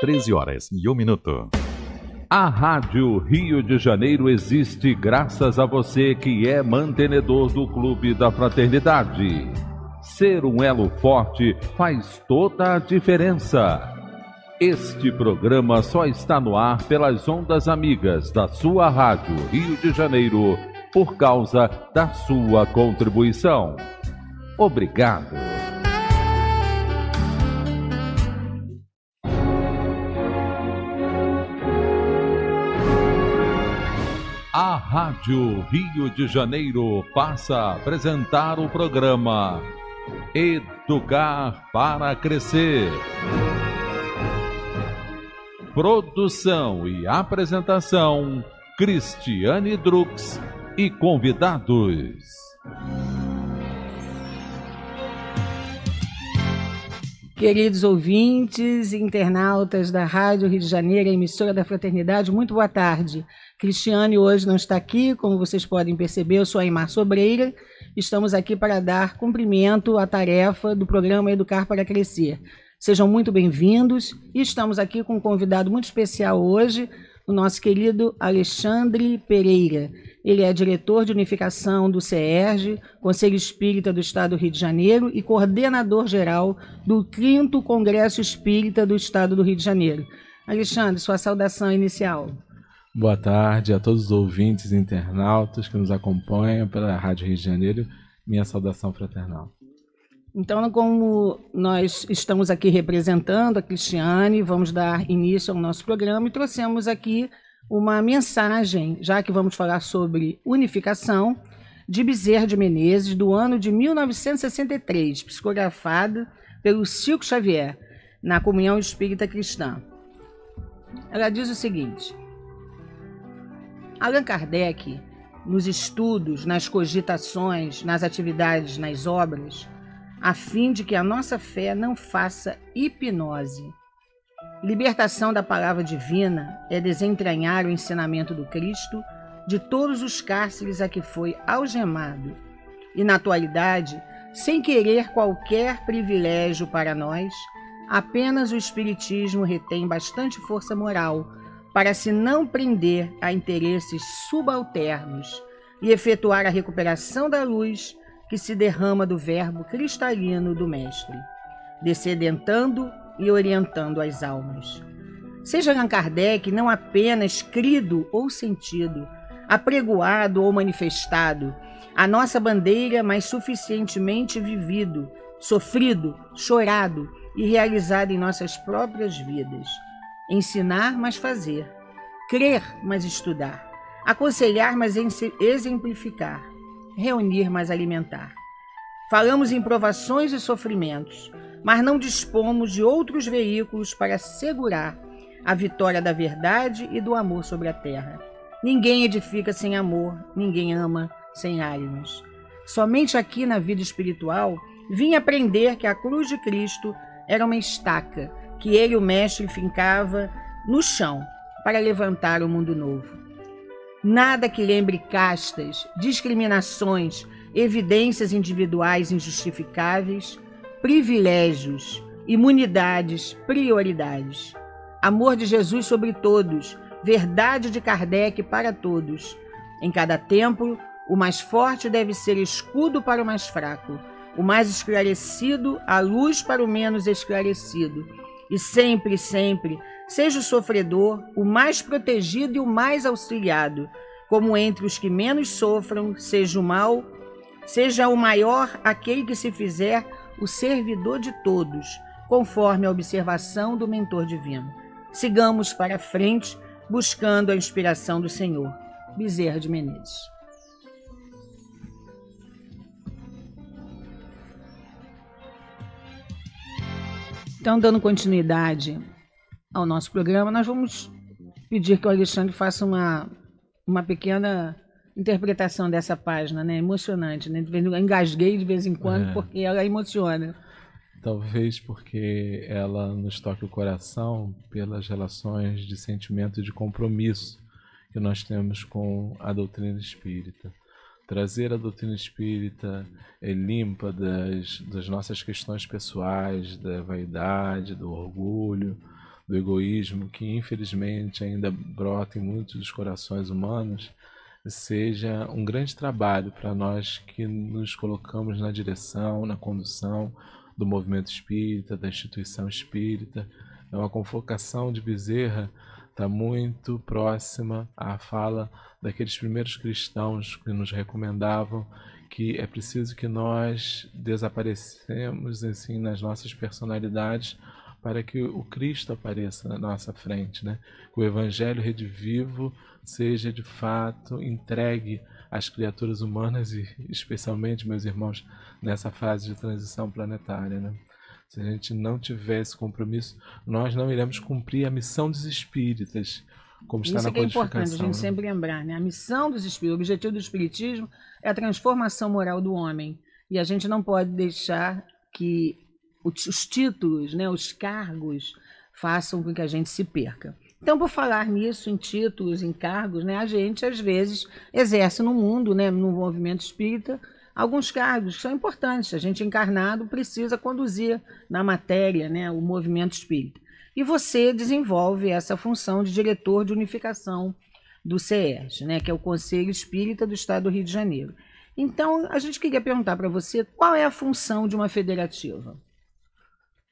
13 horas e 1 minuto. A Rádio Rio de Janeiro existe graças a você que é mantenedor do Clube da Fraternidade. Ser um elo forte faz toda a diferença. Este programa só está no ar pelas ondas amigas da sua Rádio Rio de Janeiro por causa da sua contribuição. Obrigado. Rádio Rio de Janeiro passa a apresentar o programa Educar para Crescer. Produção e apresentação: Cristiane Drux e convidados. Queridos ouvintes e internautas da Rádio Rio de Janeiro, emissora da Fraternidade, muito boa tarde. Cristiane hoje não está aqui, como vocês podem perceber, eu sou a Imar Sobreira. Estamos aqui para dar cumprimento à tarefa do programa Educar para Crescer. Sejam muito bem-vindos e estamos aqui com um convidado muito especial hoje, o nosso querido Alexandre Pereira. Ele é diretor de unificação do CERJ, Conselho Espírita do Estado do Rio de Janeiro e coordenador geral do 5 Congresso Espírita do Estado do Rio de Janeiro. Alexandre, sua saudação inicial. Boa tarde a todos os ouvintes e internautas que nos acompanham pela Rádio Rio de Janeiro. Minha saudação fraternal. Então, como nós estamos aqui representando a Cristiane, vamos dar início ao nosso programa e trouxemos aqui uma mensagem, já que vamos falar sobre unificação, de Bezerra de Menezes, do ano de 1963, psicografada pelo Chico Xavier, na Comunhão Espírita Cristã. Ela diz o seguinte. Allan Kardec, nos estudos, nas cogitações, nas atividades, nas obras, a fim de que a nossa fé não faça hipnose. Libertação da palavra divina é desentranhar o ensinamento do Cristo de todos os cárceres a que foi algemado. E na atualidade, sem querer qualquer privilégio para nós, apenas o Espiritismo retém bastante força moral para se não prender a interesses subalternos e efetuar a recuperação da luz que se derrama do verbo cristalino do Mestre, descedentando e orientando as almas. Seja Allan Kardec não apenas crido ou sentido, apregoado ou manifestado, a nossa bandeira, mas suficientemente vivido, sofrido, chorado e realizado em nossas próprias vidas ensinar, mas fazer, crer, mas estudar, aconselhar, mas exemplificar, reunir, mas alimentar. Falamos em provações e sofrimentos, mas não dispomos de outros veículos para assegurar a vitória da verdade e do amor sobre a terra. Ninguém edifica sem amor, ninguém ama sem lágrimas. Somente aqui na vida espiritual vim aprender que a cruz de Cristo era uma estaca que ele, o mestre, fincava no chão para levantar o mundo novo. Nada que lembre castas, discriminações, evidências individuais injustificáveis, privilégios, imunidades, prioridades. Amor de Jesus sobre todos, verdade de Kardec para todos. Em cada templo, o mais forte deve ser escudo para o mais fraco, o mais esclarecido, a luz para o menos esclarecido, e sempre, sempre, seja o sofredor o mais protegido e o mais auxiliado, como entre os que menos sofram, seja o mal, seja o maior aquele que se fizer o servidor de todos, conforme a observação do mentor divino. Sigamos para frente, buscando a inspiração do Senhor. Bezerra de Menezes. Então, dando continuidade ao nosso programa, nós vamos pedir que o Alexandre faça uma, uma pequena interpretação dessa página, né? Emocionante, né? Engasguei de vez em quando é. porque ela emociona. Talvez porque ela nos toque o coração pelas relações de sentimento e de compromisso que nós temos com a doutrina espírita trazer a doutrina espírita é limpa das, das nossas questões pessoais, da vaidade, do orgulho, do egoísmo, que infelizmente ainda brota em muitos dos corações humanos, seja um grande trabalho para nós que nos colocamos na direção, na condução do movimento espírita, da instituição espírita. É uma convocação de Bezerra está muito próxima à fala daqueles primeiros cristãos que nos recomendavam que é preciso que nós desaparecemos assim nas nossas personalidades para que o Cristo apareça na nossa frente, né? Que o Evangelho redivivo seja de fato entregue às criaturas humanas e especialmente meus irmãos nessa fase de transição planetária, né? Se a gente não tiver esse compromisso, nós não iremos cumprir a missão dos espíritas, como está Isso na é codificação. Isso é importante a gente né? sempre lembrar, né? A missão dos espíritos, o objetivo do espiritismo é a transformação moral do homem. E a gente não pode deixar que os títulos, né, os cargos, façam com que a gente se perca. Então, por falar nisso, em títulos, em cargos, né, a gente às vezes exerce no mundo, né, no movimento espírita, alguns cargos são importantes. A gente encarnado precisa conduzir na matéria né, o movimento espírita. E você desenvolve essa função de diretor de unificação do CERJ, né, que é o Conselho Espírita do Estado do Rio de Janeiro. Então, a gente queria perguntar para você qual é a função de uma federativa?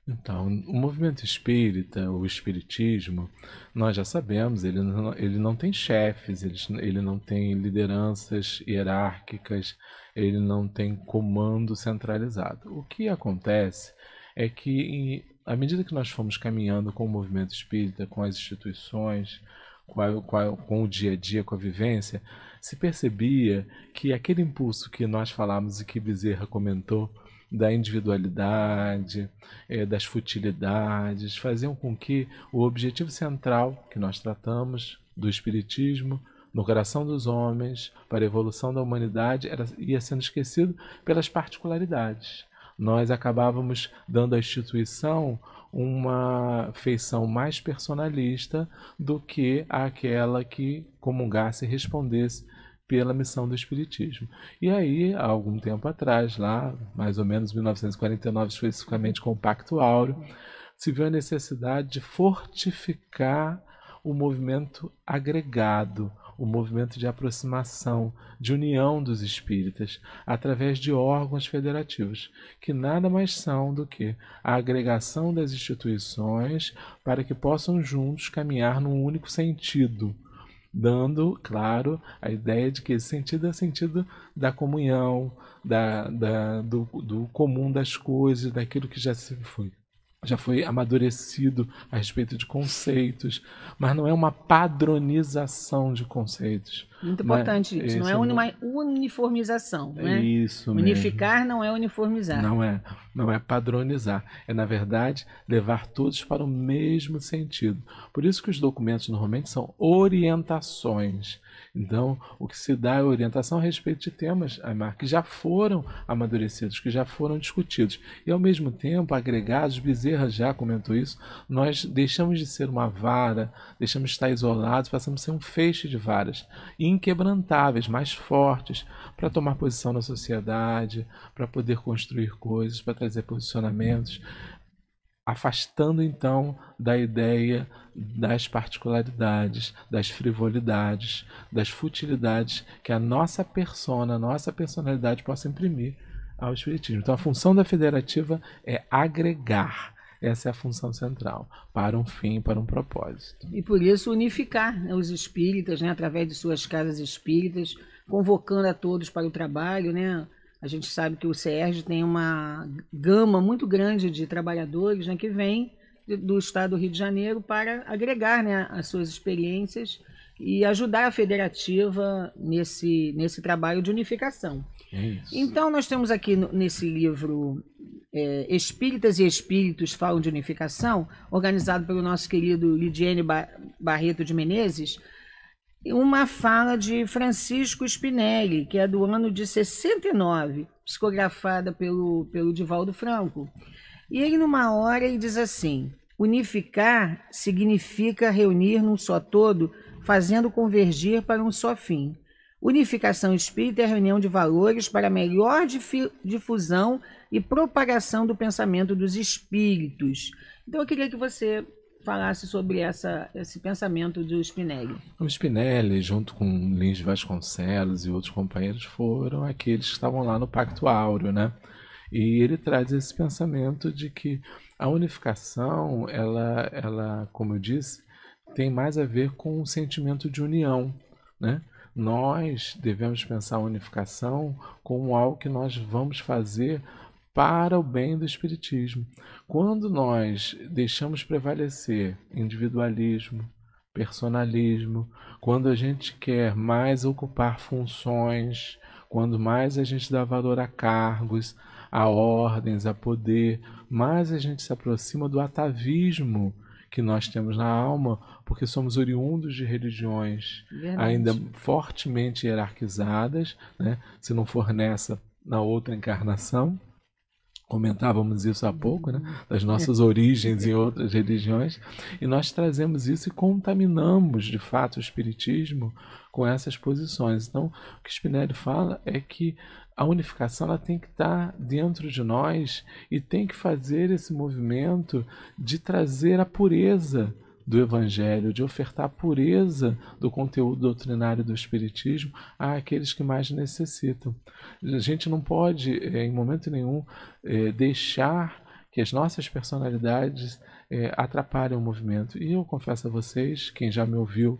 Então, o movimento espírita, o espiritismo, nós já sabemos, ele não, ele não tem chefes, ele, ele não tem lideranças hierárquicas, ele não tem comando centralizado. O que acontece é que, à medida que nós fomos caminhando com o movimento espírita, com as instituições, com, a, com, a, com o dia a dia, com a vivência, se percebia que aquele impulso que nós falamos e que Bezerra comentou da individualidade, é, das futilidades, faziam com que o objetivo central que nós tratamos do Espiritismo no coração dos homens, para a evolução da humanidade, era, ia sendo esquecido pelas particularidades. Nós acabávamos dando à instituição uma feição mais personalista do que aquela que comungasse e respondesse pela missão do Espiritismo. E aí, há algum tempo atrás, lá, mais ou menos 1949, especificamente com o Pacto Áureo, se viu a necessidade de fortificar o movimento agregado, o movimento de aproximação, de união dos espíritas, através de órgãos federativos, que nada mais são do que a agregação das instituições para que possam juntos caminhar num único sentido dando, claro, a ideia de que esse sentido é o sentido da comunhão, da, da do, do, comum das coisas, daquilo que já se foi já foi amadurecido a respeito de conceitos, mas não é uma padronização de conceitos. Muito né? importante isso, não é, é uma uniformização. Né? É Isso Unificar mesmo. não é uniformizar. Não é, não é padronizar, é na verdade levar todos para o mesmo sentido. Por isso que os documentos normalmente são orientações, então, o que se dá é orientação a respeito de temas, Aymar, que já foram amadurecidos, que já foram discutidos. E, ao mesmo tempo, agregados, Bezerra já comentou isso, nós deixamos de ser uma vara, deixamos de estar isolados, passamos a ser um feixe de varas, inquebrantáveis, mais fortes, para tomar posição na sociedade, para poder construir coisas, para trazer posicionamentos afastando então da ideia das particularidades, das frivolidades, das futilidades que a nossa persona, a nossa personalidade possa imprimir ao espiritismo. Então a função da federativa é agregar. Essa é a função central, para um fim, para um propósito. E por isso unificar né, os espíritas, né, através de suas casas espíritas, convocando a todos para o trabalho, né, a gente sabe que o Sérgio tem uma gama muito grande de trabalhadores né, que vem do Estado do Rio de Janeiro para agregar né, as suas experiências e ajudar a federativa nesse, nesse trabalho de unificação. É isso. Então, nós temos aqui nesse livro é, Espíritas e Espíritos Falam de Unificação, organizado pelo nosso querido Lidiane Barreto de Menezes, uma fala de Francisco Spinelli, que é do ano de 69, psicografada pelo, pelo Divaldo Franco. E ele, numa hora, ele diz assim: unificar significa reunir num só todo, fazendo convergir para um só fim. Unificação espírita é reunião de valores para melhor difusão e propagação do pensamento dos espíritos. Então, eu queria que você falasse sobre essa, esse pensamento do Spinelli. O Spinelli, junto com Lins Vasconcelos e outros companheiros, foram aqueles que estavam lá no Pacto Áureo, né? E ele traz esse pensamento de que a unificação, ela, ela como eu disse, tem mais a ver com o sentimento de união, né? Nós devemos pensar a unificação como algo que nós vamos fazer para o bem do Espiritismo. Quando nós deixamos prevalecer individualismo, personalismo, quando a gente quer mais ocupar funções, quando mais a gente dá valor a cargos, a ordens, a poder, mais a gente se aproxima do atavismo que nós temos na alma, porque somos oriundos de religiões Verdade. ainda fortemente hierarquizadas, né? se não for nessa, na outra encarnação comentávamos isso há uhum. pouco, né? das é. nossas origens em outras religiões, e nós trazemos isso e contaminamos de fato o Espiritismo com essas posições. Então, o que Spinelli fala é que a unificação ela tem que estar dentro de nós e tem que fazer esse movimento de trazer a pureza do Evangelho, de ofertar a pureza do conteúdo doutrinário do Espiritismo àqueles que mais necessitam. A gente não pode, eh, em momento nenhum, eh, deixar que as nossas personalidades eh, atrapalhem o movimento. E eu confesso a vocês, quem já me ouviu,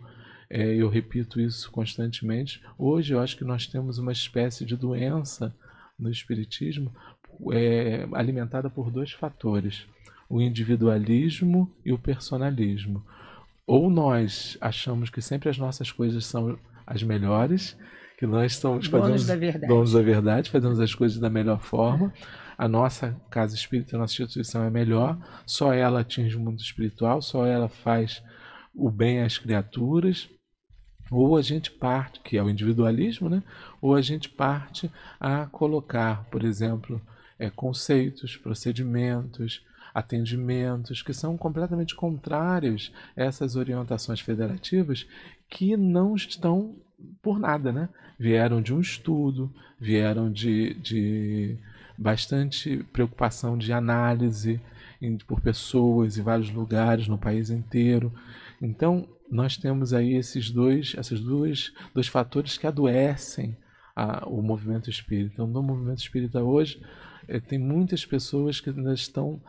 eu repito isso constantemente, hoje eu acho que nós temos uma espécie de doença no Espiritismo é, alimentada por dois fatores o individualismo e o personalismo. Ou nós achamos que sempre as nossas coisas são as melhores, que nós estamos fazendo da verdade. donos da verdade, fazemos as coisas da melhor forma. A nossa casa espírita, a nossa instituição é melhor, só ela atinge o mundo espiritual, só ela faz o bem às criaturas. Ou a gente parte, que é o individualismo, né? ou a gente parte a colocar, por exemplo, é, conceitos, procedimentos, atendimentos que são completamente contrários a essas orientações federativas que não estão por nada, né? Vieram de um estudo, vieram de, de bastante preocupação de análise por pessoas em vários lugares no país inteiro. Então, nós temos aí esses dois, esses dois, dois fatores que adoecem a, o movimento espírita. Então, no movimento espírita hoje, eh, tem muitas pessoas que ainda estão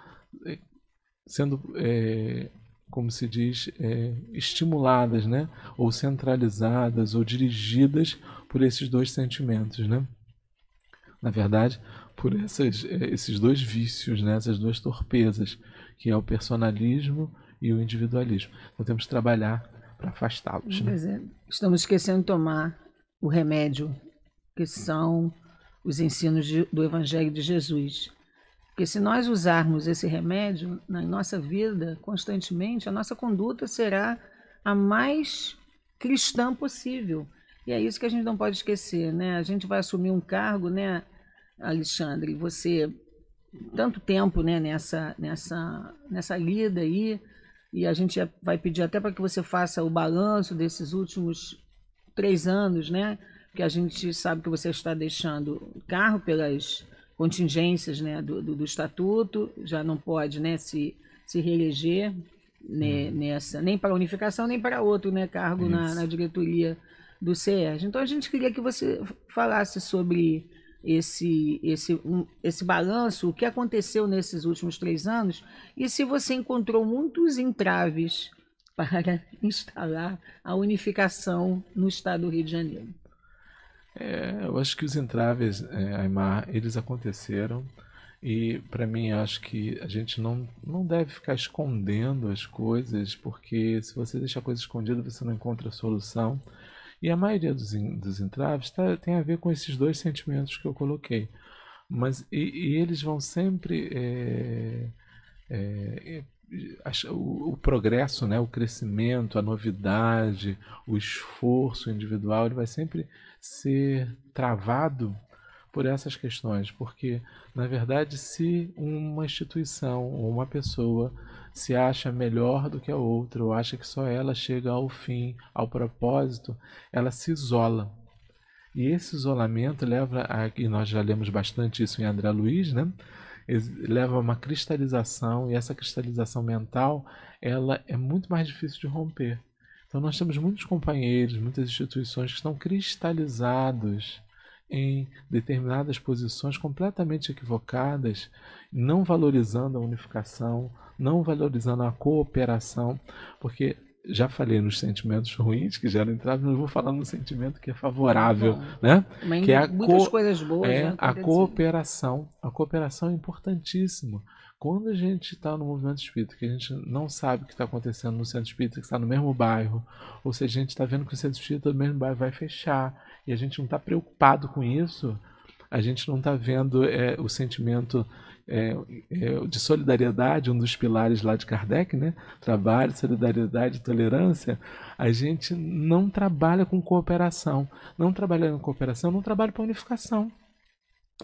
sendo, é, como se diz, é, estimuladas, né? ou centralizadas, ou dirigidas por esses dois sentimentos. Né? Na verdade, por essas, é, esses dois vícios, né? essas duas torpezas, que é o personalismo e o individualismo. Então temos que trabalhar para afastá-los. Né? É, estamos esquecendo de tomar o remédio, que são os ensinos de, do Evangelho de Jesus. Porque se nós usarmos esse remédio na nossa vida constantemente, a nossa conduta será a mais cristã possível. E é isso que a gente não pode esquecer, né? A gente vai assumir um cargo, né, Alexandre? Você tanto tempo, né, nessa nessa nessa lida aí, e a gente vai pedir até para que você faça o balanço desses últimos três anos, né? Porque a gente sabe que você está deixando o carro pelas contingências né, do, do, do estatuto, já não pode né, se, se reeleger né, uhum. nessa, nem para unificação, nem para outro né, cargo na, na, diretoria do CERJ. Então a gente queria que você falasse sobre esse, esse, um, esse balanço, o que aconteceu nesses últimos três anos e se você encontrou muitos entraves para instalar a unificação no estado do Rio de Janeiro. É, eu acho que os entraves, é, Aymar, eles aconteceram e para mim acho que a gente não, não deve ficar escondendo as coisas, porque se você deixar a coisa escondida você não encontra a solução. E a maioria dos, dos entraves tá, tem a ver com esses dois sentimentos que eu coloquei. Mas, e, e eles vão sempre é, é, o, progresso, né, o crescimento, a novidade, o esforço individual, ele vai sempre ser travado por essas questões, porque na verdade, se uma instituição ou uma pessoa se acha melhor do que a outra, ou acha que só ela chega ao fim, ao propósito, ela se isola. E esse isolamento leva a, e nós já lemos bastante isso em André Luiz, né? leva a uma cristalização e essa cristalização mental ela é muito mais difícil de romper. Então nós temos muitos companheiros, muitas instituições que estão cristalizados em determinadas posições completamente equivocadas, não valorizando a unificação, não valorizando a cooperação, porque já falei nos sentimentos ruins que geram entrada mas vou falar num sentimento que é favorável, Bom, né? Que é a muitas co... coisas boas, é né, a cooperação. A cooperação é importantíssima. Quando a gente está no movimento espírita, que a gente não sabe o que está acontecendo no centro espírita, que está no mesmo bairro, ou se a gente está vendo que o centro espírita do mesmo bairro vai fechar, e a gente não está preocupado com isso, a gente não está vendo é, o sentimento é, é, de solidariedade, um dos pilares lá de Kardec, né? trabalho, solidariedade e tolerância, a gente não trabalha com cooperação. Não trabalhando com cooperação, não trabalha para unificação.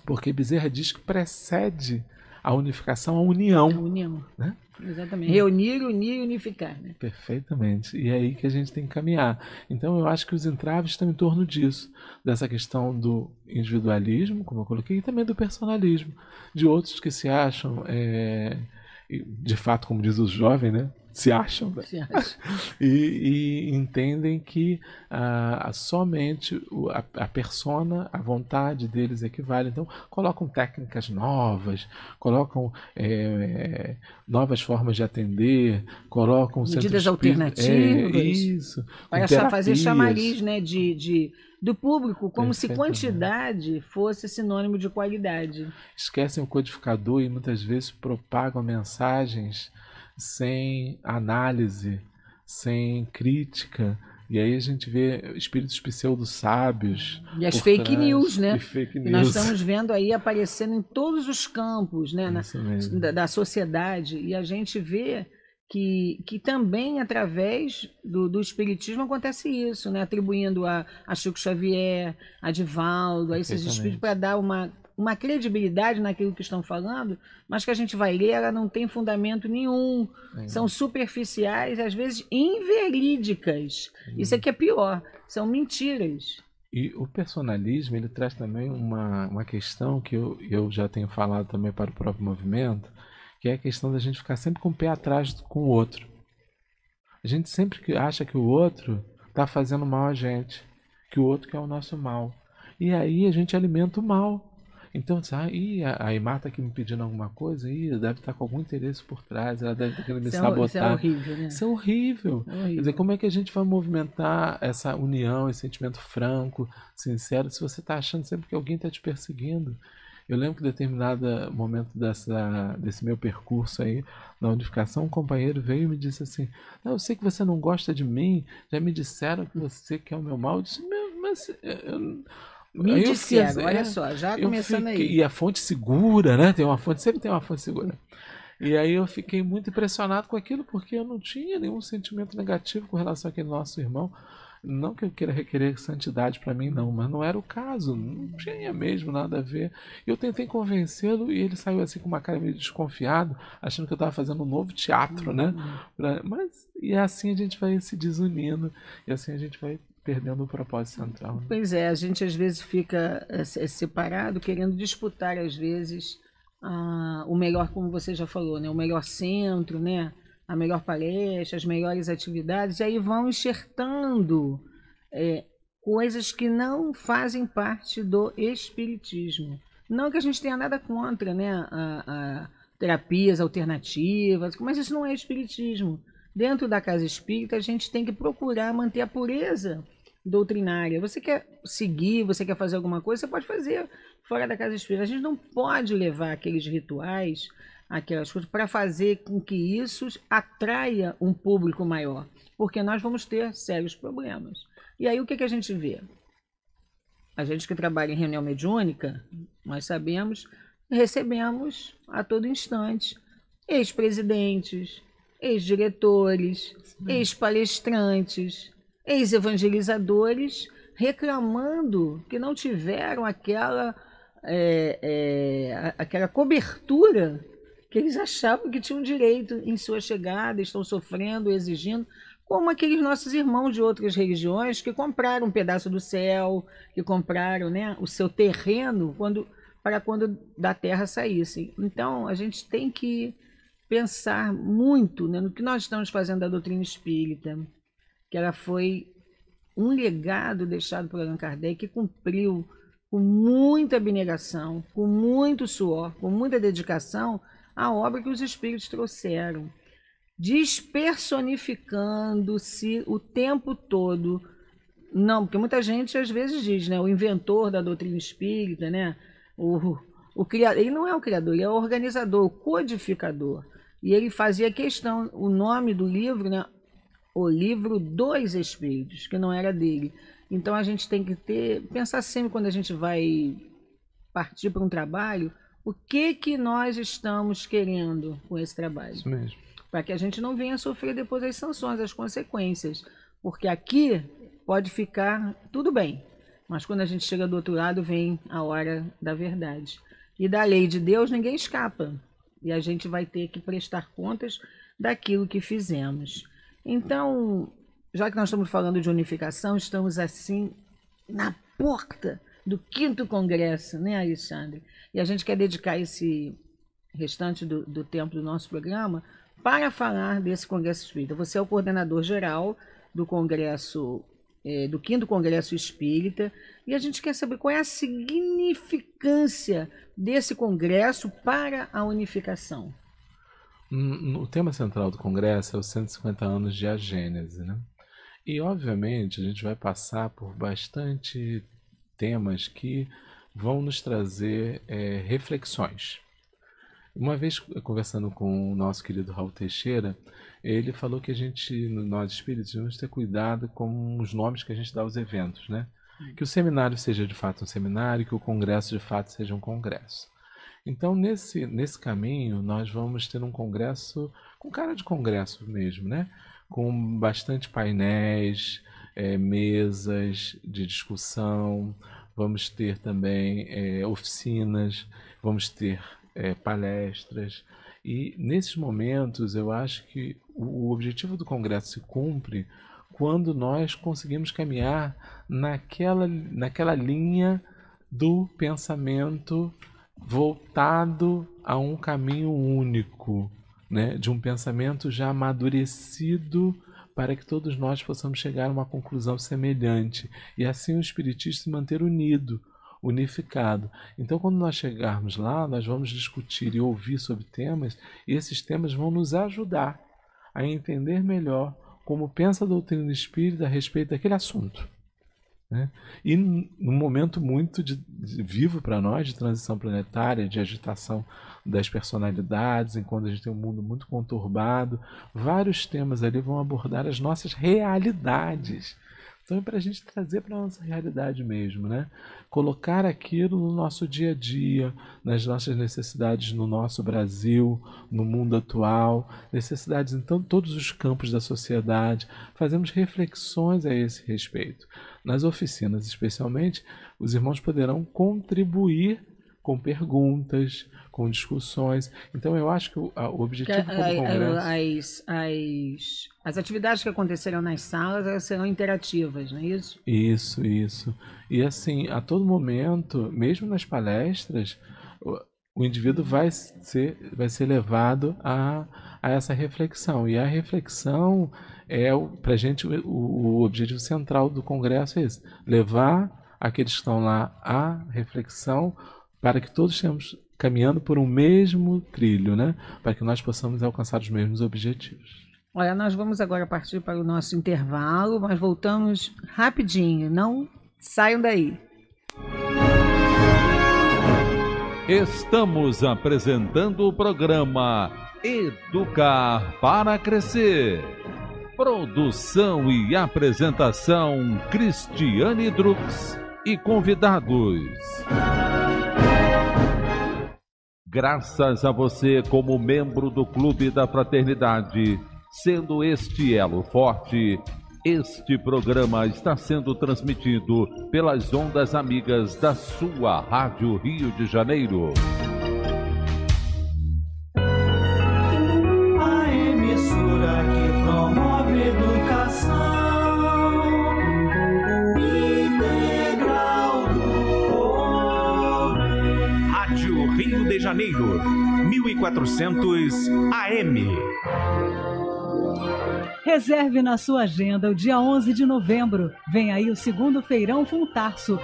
Porque Bezerra diz que precede a unificação, a união. A união. Né? Exatamente. Reunir, unir e unificar. Né? Perfeitamente. E é aí que a gente tem que caminhar. Então, eu acho que os entraves estão em torno disso, dessa questão do individualismo, como eu coloquei, e também do personalismo, de outros que se acham, é, de fato, como diz o jovem, né? se acham, né? se acham. e, e, entendem que ah, somente a, a persona, a vontade deles equivale. Então, colocam técnicas novas, colocam é, novas formas de atender, colocam medidas alternativas. É, isso. Olha só, fazer chamariz né, de, de do público como se quantidade fosse sinônimo de qualidade. Esquecem o codificador e muitas vezes propagam mensagens sem análise, sem crítica. E aí a gente vê espíritos pseudo-sábios. E as fake trás, news, né? Fake news. nós estamos vendo aí aparecendo em todos os campos né? Na, da, da, sociedade. E a gente vê que, que também através do, do espiritismo acontece isso, né? Atribuindo a, a Chico Xavier, a Divaldo, a esses espíritos para dar uma uma credibilidade naquilo que estão falando, mas que a gente vai ler, ela não tem fundamento nenhum. São superficiais, às vezes inverídicas. Isso é que é pior, são mentiras. E o personalismo, ele traz também uma, uma questão que eu, eu já tenho falado também para o próprio movimento, que é a questão da gente ficar sempre com o pé atrás do, com o outro. A gente sempre acha que o outro está fazendo mal a gente, que o outro quer é o nosso mal. E aí a gente alimenta o mal. Então, sabe, a, a Imata tá aqui me pedindo alguma coisa, aí deve estar tá com algum interesse por trás, ela deve estar tá querendo me isso sabotar. É isso é horrível, né? Isso é horrível. É horrível. Quer dizer, como é que a gente vai movimentar essa união, esse sentimento franco, sincero, se você está achando sempre que alguém está te perseguindo? Eu lembro que em determinado momento dessa, desse meu percurso aí na unificação, um companheiro veio e me disse assim: Eu sei que você não gosta de mim, já me disseram que você quer é o meu mal. Eu disse: Mas eu, me disseram, assim, olha é, só, já começando fiquei, aí. E a fonte segura, né? Tem uma fonte, sempre tem uma fonte segura. E aí eu fiquei muito impressionado com aquilo, porque eu não tinha nenhum sentimento negativo com relação àquele nosso irmão. Não que eu queira requerer santidade para mim, não, mas não era o caso, não tinha mesmo nada a ver. Eu tentei convencê-lo e ele saiu assim com uma cara meio desconfiado, achando que eu estava fazendo um novo teatro, né? Uhum. Pra, mas e assim a gente vai se desunindo, e assim a gente vai perdendo o propósito central. Né? Pois é, a gente às vezes fica eh, eh, separado, querendo disputar às vezes o melhor, como você já falou, né? o melhor centro, né? a melhor palestra, as melhores atividades, e aí vão enxertando é, coisas que não fazem parte do espiritismo. Não que a gente tenha nada contra né? a, a terapias alternativas, mas isso não é espiritismo. Dentro da casa espírita, a gente tem que procurar manter a pureza doutrinária. Você quer seguir, você quer fazer alguma coisa, você pode fazer fora da casa espírita. A gente não pode levar aqueles rituais, aquelas coisas, para fazer com que isso atraia um público maior, porque nós vamos ter sérios problemas. E aí o que, que a gente vê? A gente que trabalha em reunião mediúnica, nós sabemos, recebemos a todo instante ex-presidentes, ex-diretores, ex-palestrantes, ex-evangelizadores reclamando que não tiveram aquela, é, é, aquela cobertura que eles achavam que tinham direito em sua chegada, estão sofrendo, exigindo, como aqueles nossos irmãos de outras religiões que compraram um pedaço do céu, que compraram né, o seu terreno quando, para quando da terra saíssem. Então, a gente tem que pensar muito né, no que nós estamos fazendo da doutrina espírita que ela foi um legado deixado por Allan Kardec que cumpriu com muita abnegação, com muito suor, com muita dedicação a obra que os espíritos trouxeram, despersonificando-se o tempo todo. Não, porque muita gente às vezes diz, né, o inventor da doutrina espírita, né, o, o criador, ele não é o criador, ele é o organizador, o codificador. E ele fazia questão, o nome do livro, né, o livro dos Espíritos, que não era dele. Então a gente tem que ter, pensar sempre quando a gente vai partir para um trabalho, o que que nós estamos querendo com esse trabalho. Isso mesmo. Para que a gente não venha sofrer depois as sanções, as consequências. Porque aqui pode ficar tudo bem, mas quando a gente chega do outro lado, vem a hora da verdade. E da lei de Deus ninguém escapa. E a gente vai ter que prestar contas daquilo que fizemos. Então, já que nós estamos falando de unificação, estamos assim na porta do quinto congresso, né, Alexandre? E a gente quer dedicar esse restante do, do tempo do nosso programa para falar desse congresso espírita. Você é o coordenador geral do congresso é, do quinto congresso espírita e a gente quer saber qual é a significância desse congresso para a unificação. O tema central do Congresso é os 150 anos de A Gênese, né? E, obviamente, a gente vai passar por bastante temas que vão nos trazer é, reflexões. Uma vez conversando com o nosso querido Raul Teixeira, ele falou que a gente, nós espíritos, vamos ter cuidado com os nomes que a gente dá aos eventos, né? Que o seminário seja de fato um seminário, que o congresso de fato seja um congresso. Então, nesse, nesse caminho, nós vamos ter um congresso com cara de congresso mesmo, né? Com bastante painéis, é, mesas de discussão, vamos ter também é, oficinas, vamos ter é, palestras. E nesses momentos, eu acho que o objetivo do congresso se cumpre quando nós conseguimos caminhar naquela, naquela linha do pensamento voltado a um caminho único, né? de um pensamento já amadurecido para que todos nós possamos chegar a uma conclusão semelhante e assim o espiritismo se manter unido, unificado. Então, quando nós chegarmos lá, nós vamos discutir e ouvir sobre temas, e esses temas vão nos ajudar a entender melhor como pensa a doutrina espírita a respeito daquele assunto. Né? E num momento muito de, de, vivo para nós, de transição planetária, de agitação das personalidades, enquanto a gente tem um mundo muito conturbado, vários temas ali vão abordar as nossas realidades. Então é para a gente trazer para a nossa realidade mesmo, né? Colocar aquilo no nosso dia a dia, nas nossas necessidades no nosso Brasil, no mundo atual, necessidades em todos os campos da sociedade. Fazemos reflexões a esse respeito. Nas oficinas, especialmente, os irmãos poderão contribuir com perguntas, com discussões. Então, eu acho que o, a, o objetivo que, do Congresso... As, as, as atividades que acontecerão nas salas serão interativas, não é isso? Isso, isso. E assim, a todo momento, mesmo nas palestras, o indivíduo uhum. vai ser, vai ser levado a, a essa reflexão. E a reflexão é, para a gente, o, o, objetivo central do Congresso é esse: levar aqueles que estão lá à reflexão para que todos estejamos caminhando por um mesmo trilho, né? para que nós possamos alcançar os mesmos objetivos. Olha, nós vamos agora partir para o nosso intervalo, mas voltamos rapidinho, não saiam daí. Estamos apresentando o programa Educar para Crescer. Produção e apresentação Cristiane Drux e convidados. Graças a você como membro do Clube da Fraternidade, sendo este elo forte este programa está sendo transmitido pelas ondas amigas da sua Rádio Rio de Janeiro. A emissora que promove educação integral do homem. Rádio Rio de Janeiro, 1400 AM. Reserve na sua agenda o dia 11 de novembro. Vem aí o segundo Feirão Funtarso.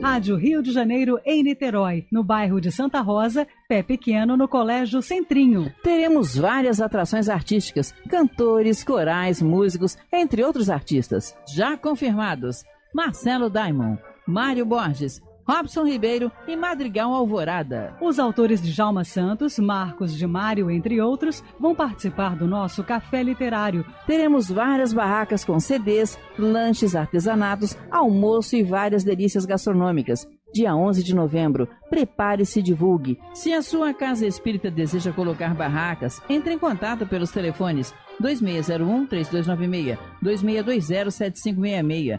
Rádio Rio de Janeiro em Niterói, no bairro de Santa Rosa, pé pequeno no Colégio Centrinho. Teremos várias atrações artísticas, cantores, corais, músicos, entre outros artistas. Já confirmados: Marcelo Daimon, Mário Borges, Robson Ribeiro e Madrigal Alvorada. Os autores de Jalma Santos, Marcos de Mário, entre outros, vão participar do nosso Café Literário. Teremos várias barracas com CDs, lanches, artesanatos, almoço e várias delícias gastronômicas dia 11 de novembro. Prepare-se e divulgue. Se a sua casa espírita deseja colocar barracas, entre em contato pelos telefones 2601-3296, 2620-7566,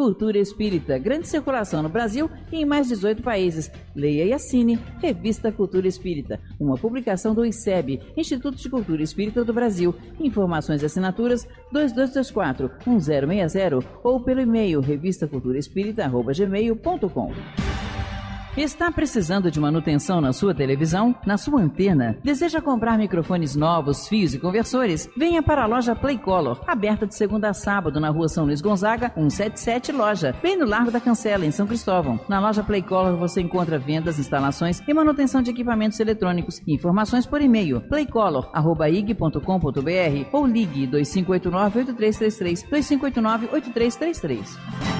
Cultura Espírita, grande circulação no Brasil e em mais 18 países. Leia e assine Revista Cultura Espírita, uma publicação do ICEB, Instituto de Cultura Espírita do Brasil. Informações e assinaturas 2224 1060 ou pelo e-mail revistaculturaespírita.gmail.com. Está precisando de manutenção na sua televisão, na sua antena? Deseja comprar microfones novos, fios e conversores? Venha para a loja Playcolor, aberta de segunda a sábado na rua São Luís Gonzaga, 177 Loja, bem no Largo da Cancela, em São Cristóvão. Na loja Playcolor você encontra vendas, instalações e manutenção de equipamentos eletrônicos. Informações por e-mail playcolor.ig.com.br ou ligue 2589-8333 2589-8333.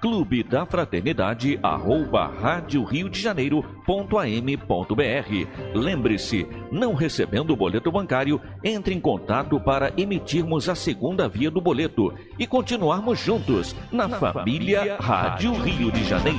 clube da fraternidade arroba rádio rio de janeiro ponto am ponto br. Lembre-se, não recebendo o boleto bancário, entre em contato para emitirmos a segunda via do boleto e continuarmos juntos na, na família, família Rádio Rio de Janeiro.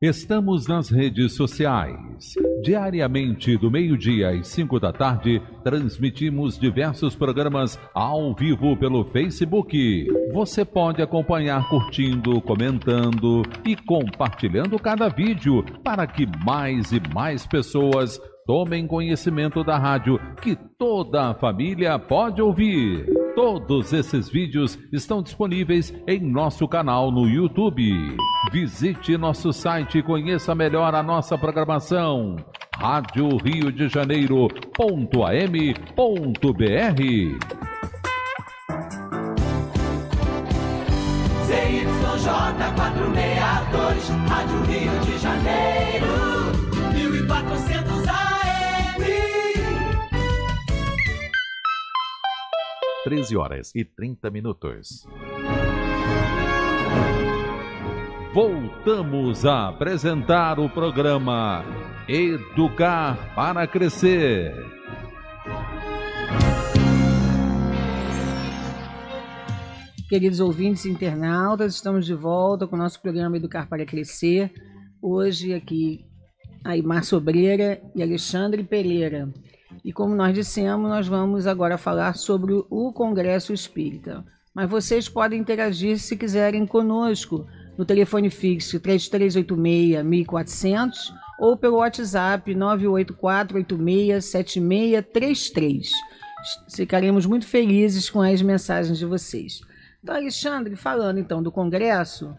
Estamos nas redes sociais. Diariamente, do meio-dia às 5 da tarde, transmitimos diversos programas ao vivo pelo Facebook. Você pode acompanhar curtindo, comentando e compartilhando cada vídeo para que mais e mais pessoas Tomem conhecimento da rádio que toda a família pode ouvir. Todos esses vídeos estão disponíveis em nosso canal no YouTube. Visite nosso site e conheça melhor a nossa programação. Rádio Rio de 462 Rádio Rio de Janeiro. 13 horas e 30 minutos. Voltamos a apresentar o programa Educar para Crescer. Queridos ouvintes internautas, estamos de volta com o nosso programa Educar para Crescer. Hoje aqui, Aymar Sobreira e Alexandre Pereira. E como nós dissemos, nós vamos agora falar sobre o Congresso Espírita. Mas vocês podem interagir se quiserem conosco no telefone fixo 3386-1400 ou pelo WhatsApp 984867633. Ficaremos muito felizes com as mensagens de vocês. Então, Alexandre, falando então do Congresso,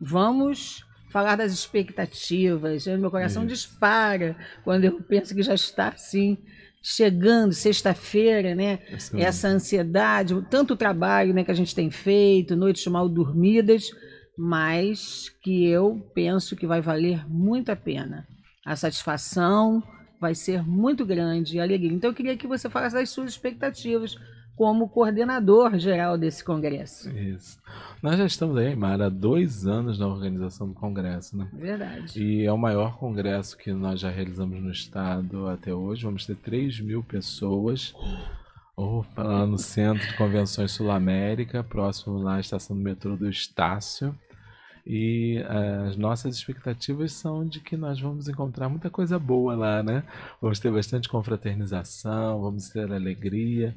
vamos falar das expectativas. Meu coração Isso. dispara quando eu penso que já está assim chegando é. sexta-feira, né? Essa ansiedade, tanto trabalho, né, que a gente tem feito, noites mal dormidas, mas que eu penso que vai valer muito a pena. A satisfação vai ser muito grande e alegria. Então eu queria que você falasse das suas expectativas como coordenador geral desse congresso. Isso. Nós já estamos aí, Mara, há dois anos na organização do congresso, né? Verdade. E é o maior congresso que nós já realizamos no estado até hoje. Vamos ter 3 mil pessoas. Opa, lá no Centro de Convenções Sul-América, próximo lá à estação do metrô do Estácio. E eh, as nossas expectativas são de que nós vamos encontrar muita coisa boa lá, né? Vamos ter bastante confraternização, vamos ter alegria.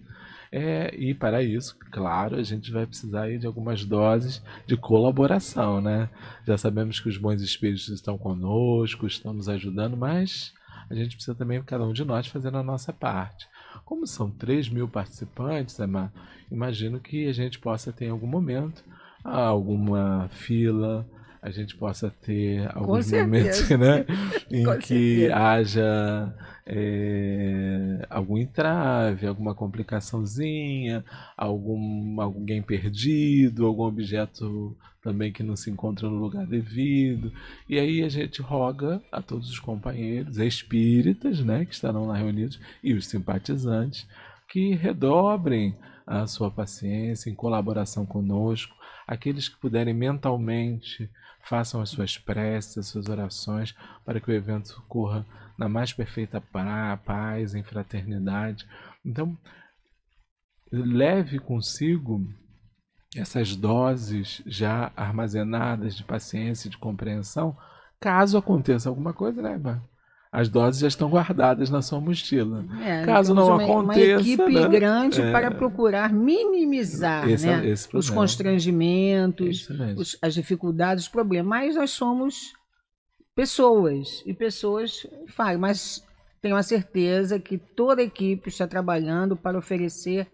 É, e para isso, claro, a gente vai precisar aí de algumas doses de colaboração, né? Já sabemos que os bons espíritos estão conosco, estão nos ajudando, mas a gente precisa também, cada um de nós, fazer a nossa parte. Como são 3 mil participantes, imagino que a gente possa ter em algum momento alguma fila, a gente possa ter alguns momentos né, em Com que certeza. haja é, algum entrave, alguma complicaçãozinha, algum, alguém perdido, algum objeto também que não se encontra no lugar devido. E aí a gente roga a todos os companheiros espíritas né, que estarão lá reunidos e os simpatizantes que redobrem a sua paciência em colaboração conosco Aqueles que puderem mentalmente, façam as suas preces, as suas orações, para que o evento corra na mais perfeita paz, em fraternidade. Então, leve consigo essas doses já armazenadas de paciência e de compreensão, caso aconteça alguma coisa, né, Bárbara? as doses já estão guardadas na sua mochila. É, Caso não uma, aconteça. Uma né? equipe né? grande é. para procurar minimizar esse, é né? esse é os constrangimentos, os, as dificuldades, os problemas. Mas nós somos pessoas e pessoas falham. Mas tenho a certeza que toda a equipe está trabalhando para oferecer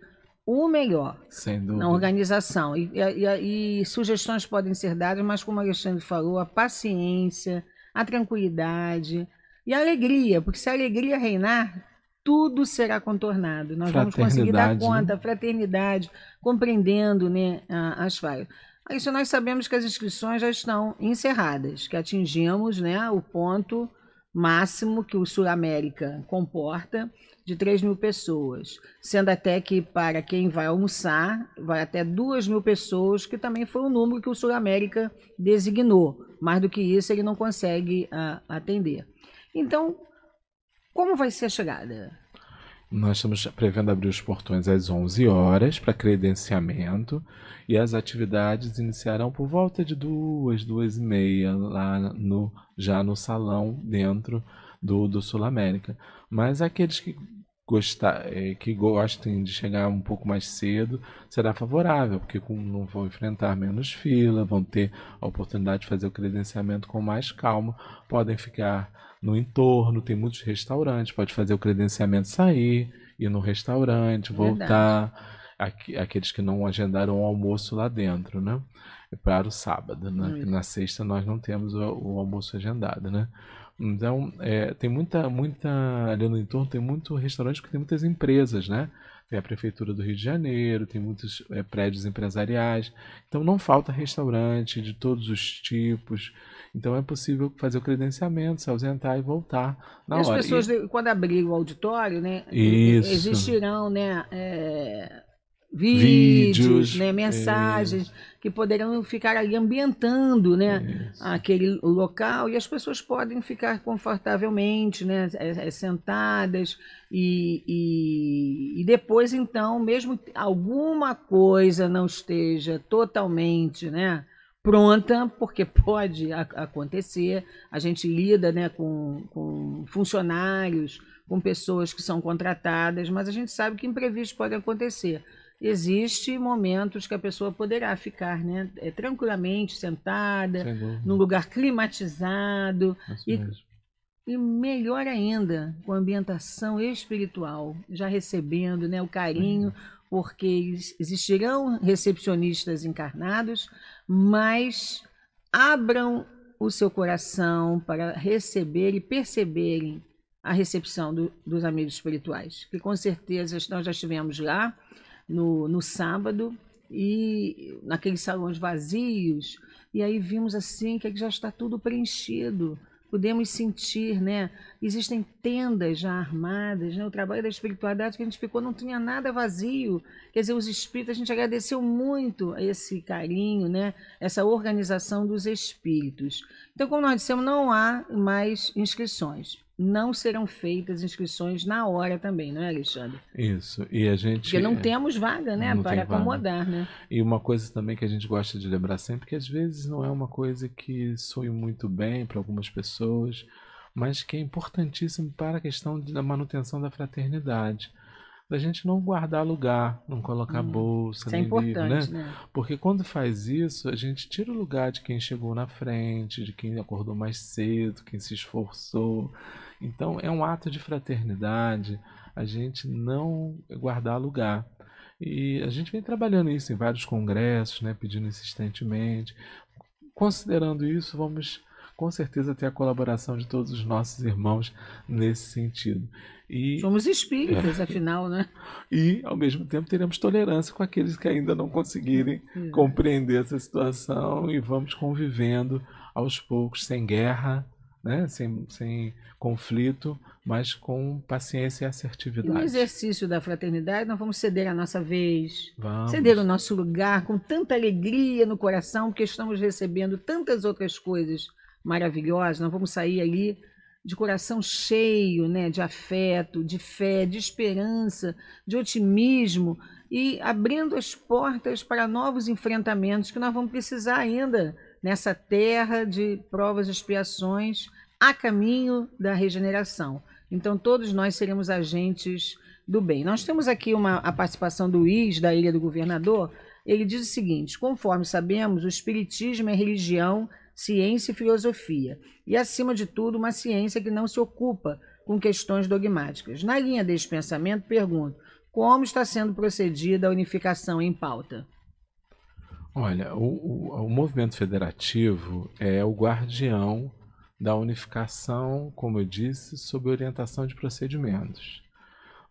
o melhor na organização. E, e, e, sugestões podem ser dadas, mas como o Alexandre falou, a paciência, a tranquilidade, e alegria, porque se a alegria reinar, tudo será contornado. Nós vamos conseguir dar né? conta, fraternidade, compreendendo né, as falhas. Isso nós sabemos que as inscrições já estão encerradas, que atingimos né, o ponto máximo que o Sul América comporta de 3 mil pessoas, sendo até que para quem vai almoçar vai até 2 mil pessoas, que também foi o número que o Sul América designou. Mais do que isso ele não consegue a, ah, atender. Então, como vai ser a chegada? Nós estamos prevendo abrir os portões às 11 horas para credenciamento e as atividades iniciarão por volta de duas, duas e meia lá no já no salão dentro do, do Sul América. Mas aqueles que gostar, é, que gostem de chegar um pouco mais cedo será favorável, porque não vão enfrentar menos fila, vão ter a oportunidade de fazer o credenciamento com mais calma, podem ficar no entorno, tem muitos restaurantes, pode fazer o credenciamento sair, ir no restaurante, voltar. aqueles que não agendaram o almoço lá dentro, né? É para o sábado, né? Hum. Na sexta nós não temos o, o almoço agendado, né? Então, é, tem muita, muita. Ali no entorno tem muito restaurante porque tem muitas empresas, né? Tem a Prefeitura do Rio de Janeiro, tem muitos é, prédios empresariais. Então, não falta restaurante de todos os tipos, então é possível fazer o credenciamento, se ausentar e voltar na e as hora. As pessoas, e... Eh, quando abrir o auditório, né? Isso. Existirão, né? É... Vídeos, vídeos, né, mensagens é. que poderão ficar ali ambientando né, aquele local e as pessoas podem ficar confortavelmente né, eh, sentadas e, e, e depois então mesmo alguma coisa não esteja totalmente né, pronta, porque pode a, acontecer. A gente lida né, com, com funcionários, com pessoas que são contratadas, mas a gente sabe que imprevistos podem acontecer. Existem momentos que a pessoa poderá ficar né, é, tranquilamente sentada, num lugar climatizado. Assim e, e melhor ainda, com ambientação espiritual, já recebendo né, o carinho, porque existirão recepcionistas encarnados, mas abram o seu coração para receber e perceberem a recepção do, dos amigos espirituais, que com certeza nós já estivemos lá no, no sábado e naqueles salões vazios, e aí vimos assim que já está tudo preenchido podemos sentir, né? Existem tendas já armadas, né? O trabalho da espiritualidade que a gente ficou não tinha nada vazio. Quer dizer, os espíritos, a gente agradeceu muito esse carinho, né? Essa organização dos espíritos. Então, como nós dissemos, não há mais inscrições não serão feitas inscrições na hora também, não é, Alexandre? Isso. E a gente. Porque não é, temos vaga, né? Para acomodar, vaga. né? E uma coisa também que a gente gosta de lembrar sempre, que às vezes não é uma coisa que soe muito bem para algumas pessoas, mas que é importantíssimo para a questão da manutenção da fraternidade da gente não guardar lugar, não colocar hum, bolsa, é nem é livro, né? né? Porque quando faz isso, a gente tira o lugar de quem chegou na frente, de quem acordou mais cedo, quem se esforçou. Então é um ato de fraternidade a gente não guardar lugar. E a gente vem trabalhando isso em vários congressos, né, pedindo insistentemente. Considerando isso, vamos com certeza tem a colaboração de todos os nossos irmãos nesse sentido. E, Somos espíritas, é, afinal, né? E, ao mesmo tempo, teremos tolerância com aqueles que ainda não conseguirem é. compreender essa situação e vamos convivendo aos poucos, sem guerra, né? sem, sem conflito, mas com paciência e assertividade. E no exercício da fraternidade, nós vamos ceder a nossa vez, vamos. ceder o nosso lugar com tanta alegria no coração, porque estamos recebendo tantas outras coisas maravilhosa, nós vamos sair ali de coração cheio, né, de afeto, de fé, de esperança, de otimismo e abrindo as portas para novos enfrentamentos que nós vamos precisar ainda nessa terra de provas e expiações a caminho da regeneração. Então todos nós seremos agentes do bem. Nós temos aqui uma, a participação do Luiz, da Ilha do Governador. Ele diz o seguinte: conforme sabemos, o Espiritismo é religião ciência e filosofia, e, acima de tudo, uma ciência que não se ocupa com questões dogmáticas. Na linha deste pensamento, pergunto: como está sendo procedida a unificação em pauta? Olha, o, o, o movimento federativo é o guardião da unificação, como eu disse, sob orientação de procedimentos.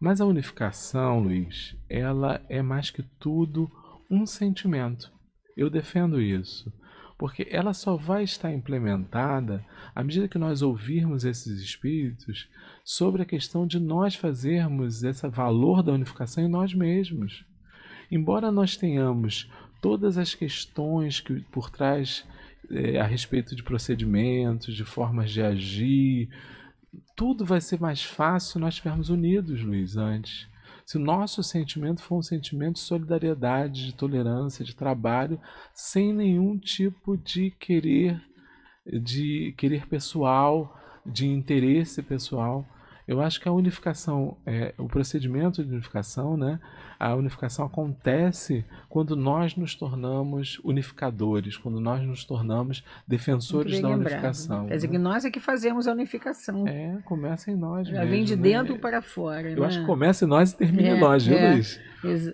Mas a unificação, Luiz, ela é mais que tudo um sentimento. Eu defendo isso porque ela só vai estar implementada à medida que nós ouvirmos esses espíritos sobre a questão de nós fazermos esse valor da unificação em nós mesmos. Embora nós tenhamos todas as questões que por trás é, a respeito de procedimentos, de formas de agir, tudo vai ser mais fácil se nós estivermos unidos, Luiz, antes. Se o nosso sentimento for um sentimento de solidariedade, de tolerância, de trabalho, sem nenhum tipo de querer, de querer pessoal, de interesse pessoal, eu acho que a unificação, é, o procedimento de unificação, né? A unificação acontece quando nós nos tornamos unificadores, quando nós nos tornamos defensores da lembrar, né? unificação. Né? Quer dizer, né? que nós é que fazemos a unificação. É, começa em nós. Já vem de né? dentro para fora. Eu né? acho que começa em nós e termina é, em nós, viu, é, Luiz?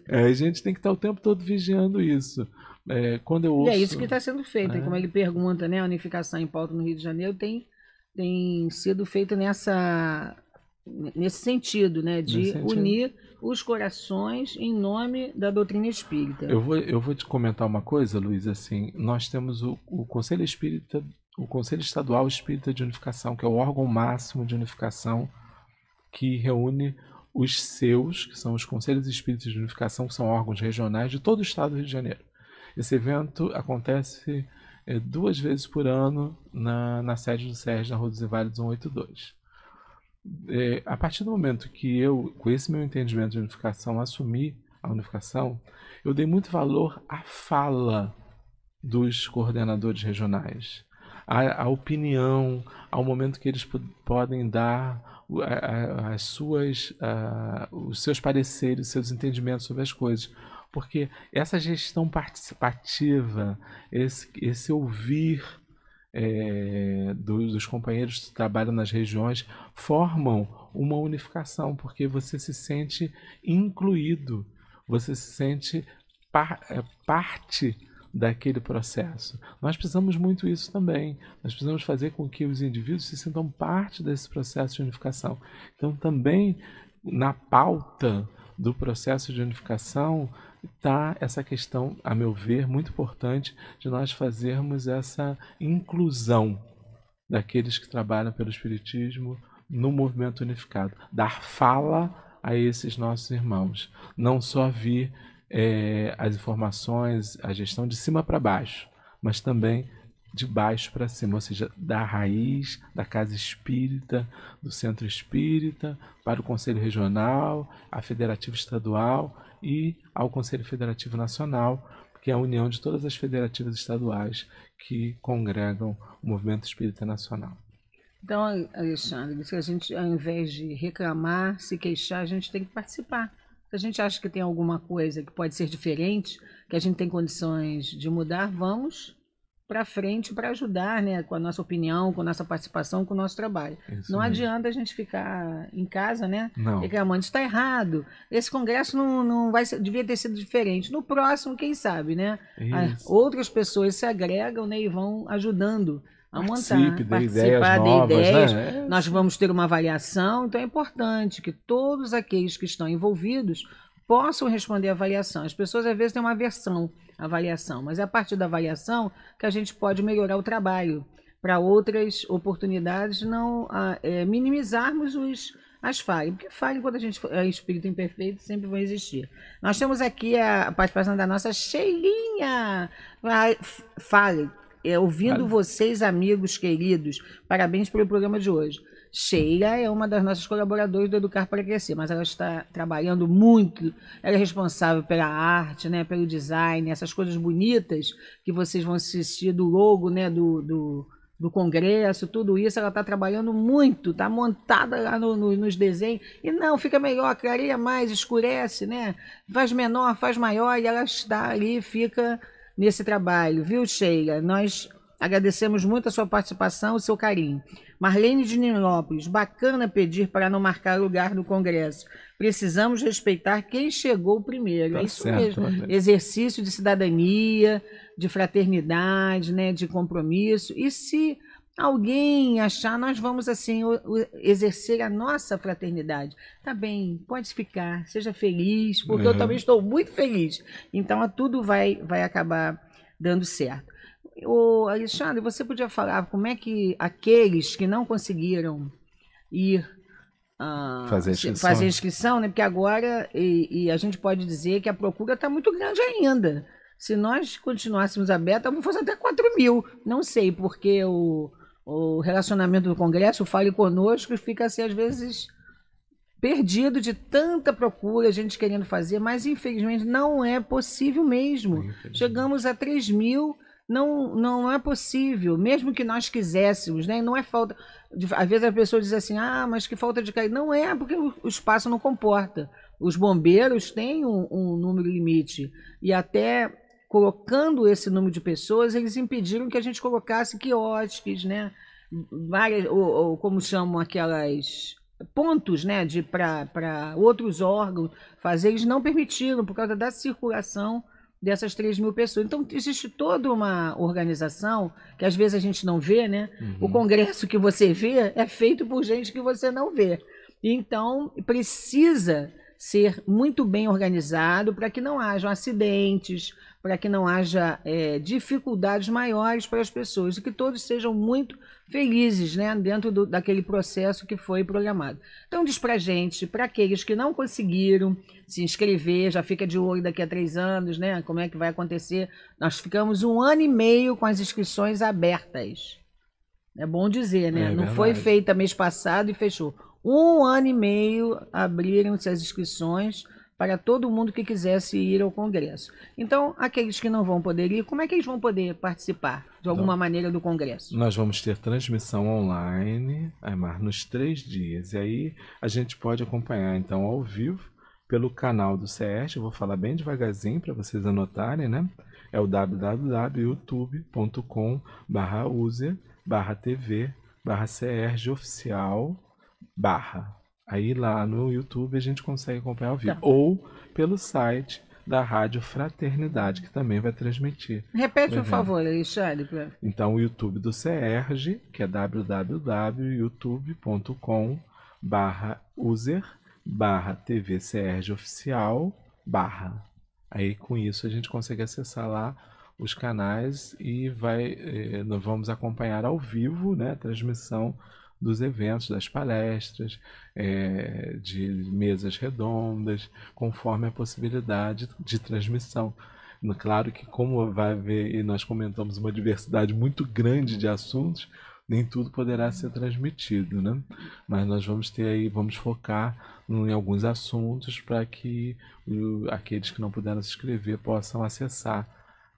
É, a gente tem que estar tá o tempo todo vigiando isso. É, quando eu ouço, e é isso que está sendo feito, é. como ele é pergunta, né? A unificação em pauta no Rio de Janeiro tem, tem sido feita nessa nesse sentido, né, de sentido. unir os corações em nome da doutrina espírita. Eu vou, eu vou te comentar uma coisa, Luiz, assim, nós temos o, o Conselho Espírita, o Conselho Estadual Espírita de Unificação, que é o órgão máximo de unificação que reúne os seus, que são os Conselhos Espíritas de Unificação, que são órgãos regionais de todo o estado do Rio de Janeiro. Esse evento acontece é, duas vezes por ano na, na sede do SERG, na Rua dos Inválidos 182 é, a partir do momento que eu, com esse meu entendimento de unificação, assumi a unificação, eu dei muito valor à fala dos coordenadores regionais, à, à opinião, ao momento que eles podem dar as suas, os seus pareceres, seus entendimentos sobre as coisas. Porque essa gestão participativa, esse, esse ouvir é, eh, dos, dos companheiros que trabalham nas regiões formam uma unificação, porque você se sente incluído, você se sente par, eh, parte daquele processo. Nós precisamos muito isso também. Nós precisamos fazer com que os indivíduos se sintam parte desse processo de unificação. Então, também na pauta do processo de unificação, está essa questão, a meu ver, muito importante de nós fazermos essa inclusão daqueles que trabalham pelo Espiritismo no movimento unificado, dar fala a esses nossos irmãos, não só vir é, as informações, a gestão de cima para baixo, mas também de baixo para cima, ou seja, da raiz, da casa espírita, do centro espírita, para o conselho regional, a federativa estadual e ao Conselho Federativo Nacional, que é a união de todas as federativas estaduais que congregam o movimento espírita nacional. Então, Alexandre, se a gente, ao invés de reclamar, se queixar, a gente tem que participar. Se a gente acha que tem alguma coisa que pode ser diferente, que a gente tem condições de mudar, vamos para frente para ajudar, né, com a nossa opinião, com a nossa participação, com o nosso trabalho. Isso não mesmo. adianta a gente ficar em casa, né, não. reclamando, está errado. Esse congresso não, não vai devia ter sido diferente. No próximo, quem sabe, né? Ah, outras pessoas se agregam, né, e vão ajudando a montar, Participe, participar né? ideias novas, é de ideias. Né? Nós vamos ter uma avaliação, então é importante que todos aqueles que estão envolvidos possam responder à avaliação. As pessoas às vezes têm uma aversão à avaliação, mas é a partir da avaliação que a gente pode melhorar o trabalho para outras oportunidades, não ah, é, minimizarmos os, as falhas, porque falha quando a gente é espírito imperfeito sempre vão existir. Nós temos aqui a participação da nossa Sheilinha. Fale, é, ouvindo vale. vocês, amigos queridos, parabéns pelo programa de hoje. Sheila é uma das nossas colaboradoras do Educar para Crescer, mas ela está trabalhando muito. Ela é responsável pela arte, né, pelo design, essas coisas bonitas que vocês vão assistir do logo, né, do, do, do congresso, tudo isso. Ela está trabalhando muito, está montada lá no, no, nos desenhos. E não, fica melhor, clareia mais, escurece, né? Faz menor, faz maior, e ela está ali, fica nesse trabalho, viu, Sheila? Nós Agradecemos muito a sua participação e seu carinho. Marlene de Nilópolis, bacana pedir para não marcar lugar no Congresso. Precisamos respeitar quem chegou primeiro. Tá é isso certo, mesmo. Marlene. Exercício de cidadania, de fraternidade, né, de compromisso. E se alguém achar, nós vamos assim exercer a nossa fraternidade. Tá bem, pode ficar, seja feliz, porque uhum. eu também estou muito feliz. Então, tudo vai, vai acabar dando certo. O Alexandre, você podia falar como é que aqueles que não conseguiram ir ah, fazer inscrição, fazer inscrição né? porque agora, e, e a gente pode dizer que a procura está muito grande ainda. Se nós continuássemos aberta, vamos fazer até 4 mil. Não sei, porque o, o relacionamento do Congresso, o Fale Conosco, fica assim, às vezes, perdido de tanta procura, a gente querendo fazer, mas infelizmente não é possível mesmo. Chegamos a 3 mil não, não é possível, mesmo que nós quiséssemos, né? Não é falta. Às vezes a pessoa diz assim, ah, mas que falta de cair. Não é, porque o espaço não comporta. Os bombeiros têm um, um número limite. E até colocando esse número de pessoas, eles impediram que a gente colocasse quiosques, né? Várias, ou, ou como chamam aquelas pontos né, de para outros órgãos fazer, eles não permitiram por causa da circulação dessas 3 mil pessoas. Então, existe toda uma organização que às vezes a gente não vê, né? Uhum. O congresso que você vê é feito por gente que você não vê. Então, precisa ser muito bem organizado para que não hajam acidentes, para que não haja é, dificuldades maiores para as pessoas e que todos sejam muito felizes né, dentro do, daquele processo que foi programado. Então, diz para gente, para aqueles que não conseguiram se inscrever, já fica de olho daqui a três anos, né? Como é que vai acontecer? Nós ficamos um ano e meio com as inscrições abertas. É bom dizer, né? É não foi feita mês passado e fechou. Um ano e meio abriram-se as inscrições para todo mundo que quisesse ir ao Congresso. Então, aqueles que não vão poder ir, como é que eles vão poder participar de então, alguma maneira do Congresso? Nós vamos ter transmissão online, Aymar, nos três dias. E aí a gente pode acompanhar, então, ao vivo, pelo canal do CERT. Eu vou falar bem devagarzinho para vocês anotarem, né? É o www.youtube.com user barra TV barra Serge Oficial barra Aí lá no YouTube a gente consegue acompanhar ao vivo. Tá. Ou pelo site da Rádio Fraternidade, que também vai transmitir. Repete, por favor, Alexandre. Então, o YouTube do CERJ, que é www.youtube.com barra user barra TV Oficial barra. Aí, com isso, a gente consegue acessar lá os canais e vai, eh, nós vamos acompanhar ao vivo né, a transmissão dos eventos, das palestras, é, de mesas redondas, conforme a possibilidade de transmissão. Claro que, como vai haver, e nós comentamos uma diversidade muito grande de assuntos, nem tudo poderá ser transmitido, né? Mas nós vamos ter aí, vamos focar em alguns assuntos para que aqueles que não puderam se inscrever possam acessar